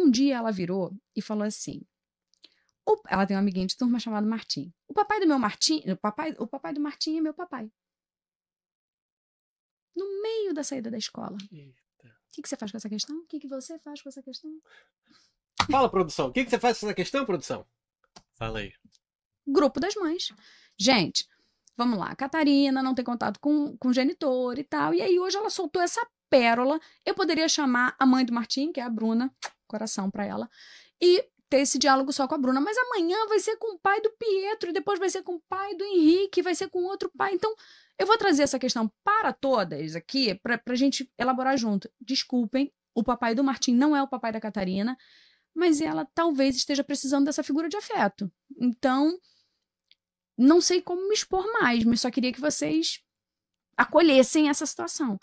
Um dia ela virou e falou assim: ela tem um amiguinho de turma chamado Martim. O papai do meu Martim, o papai, o papai do Martim é meu papai. No meio da saída da escola. O que, que, você faz com essa questão? O que, que, você faz com essa questão? Fala, produção. O que, que, você faz com essa questão, produção? Fala aí. Grupo das mães. Gente, vamos lá. A Catarina não tem contato com, com o genitor e tal. E aí hoje ela soltou essa pérola. Eu poderia chamar a mãe do Martim, que é a Bruna coração para ela. E ter esse diálogo só com a Bruna. Mas amanhã vai ser com o pai do Pietro, e depois vai ser com o pai do Henrique, vai ser com outro pai. Então, eu vou trazer essa questão para todas aqui, para a gente elaborar junto. Desculpem, o papai do Martim não é o papai da Catarina, mas ela talvez esteja precisando dessa figura de afeto. Então, não sei como me expor mais, mas só queria que vocês acolhessem essa situação.